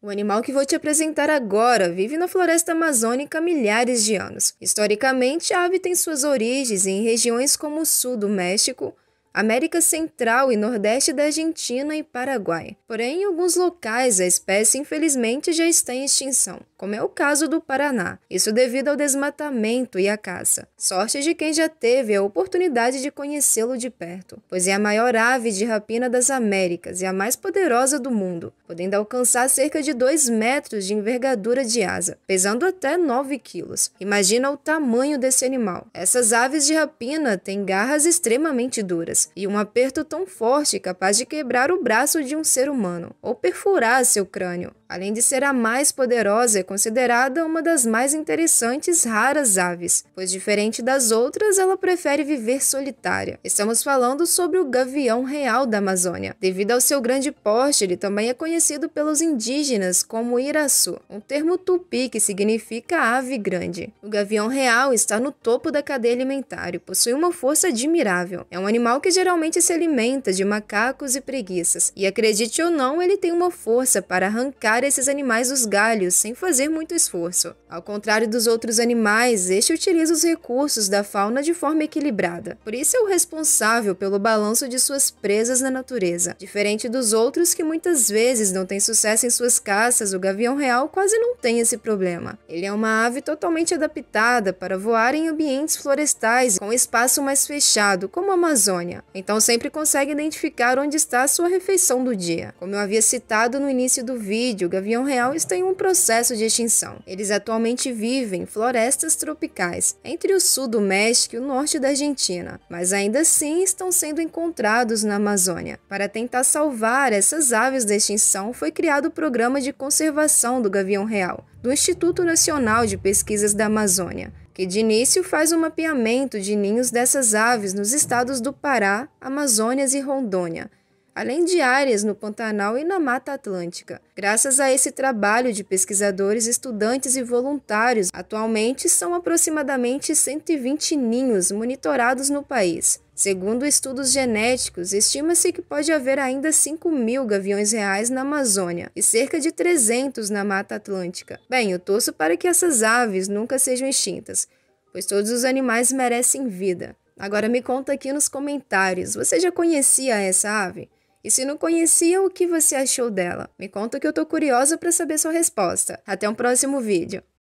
O animal que vou te apresentar agora vive na floresta amazônica há milhares de anos. Historicamente, a ave tem suas origens em regiões como o sul do México, América Central e Nordeste da Argentina e Paraguai. Porém, em alguns locais a espécie infelizmente já está em extinção, como é o caso do Paraná, isso devido ao desmatamento e à caça. Sorte de quem já teve a oportunidade de conhecê-lo de perto, pois é a maior ave de rapina das Américas e a mais poderosa do mundo, podendo alcançar cerca de 2 metros de envergadura de asa, pesando até 9 quilos. Imagina o tamanho desse animal. Essas aves de rapina têm garras extremamente duras e um aperto tão forte capaz de quebrar o braço de um ser humano ou perfurar seu crânio. Além de ser a mais poderosa, é considerada uma das mais interessantes raras aves, pois diferente das outras, ela prefere viver solitária. Estamos falando sobre o gavião real da Amazônia. Devido ao seu grande porte, ele também é conhecido pelos indígenas como iraçu, um termo tupi que significa ave grande. O gavião real está no topo da cadeia alimentar e possui uma força admirável. É um animal que geralmente se alimenta de macacos e preguiças, e acredite ou não, ele tem uma força para arrancar tirar esses animais dos galhos sem fazer muito esforço. Ao contrário dos outros animais, este utiliza os recursos da fauna de forma equilibrada. Por isso é o responsável pelo balanço de suas presas na natureza. Diferente dos outros que muitas vezes não têm sucesso em suas caças, o gavião real quase não tem esse problema. Ele é uma ave totalmente adaptada para voar em ambientes florestais com espaço mais fechado, como a Amazônia. Então sempre consegue identificar onde está a sua refeição do dia. Como eu havia citado no início do vídeo, o gavião real está em um processo de extinção. Eles atualmente vivem em florestas tropicais, entre o sul do México e o norte da Argentina, mas ainda assim estão sendo encontrados na Amazônia. Para tentar salvar essas aves da extinção, foi criado o Programa de Conservação do Gavião Real, do Instituto Nacional de Pesquisas da Amazônia, que de início faz um mapeamento de ninhos dessas aves nos estados do Pará, Amazônias e Rondônia, além de áreas no Pantanal e na Mata Atlântica. Graças a esse trabalho de pesquisadores, estudantes e voluntários, atualmente são aproximadamente 120 ninhos monitorados no país. Segundo estudos genéticos, estima-se que pode haver ainda 5 mil gaviões reais na Amazônia e cerca de 300 na Mata Atlântica. Bem, eu torço para que essas aves nunca sejam extintas, pois todos os animais merecem vida. Agora me conta aqui nos comentários, você já conhecia essa ave? E se não conhecia, o que você achou dela? Me conta que eu tô curiosa para saber sua resposta. Até um próximo vídeo.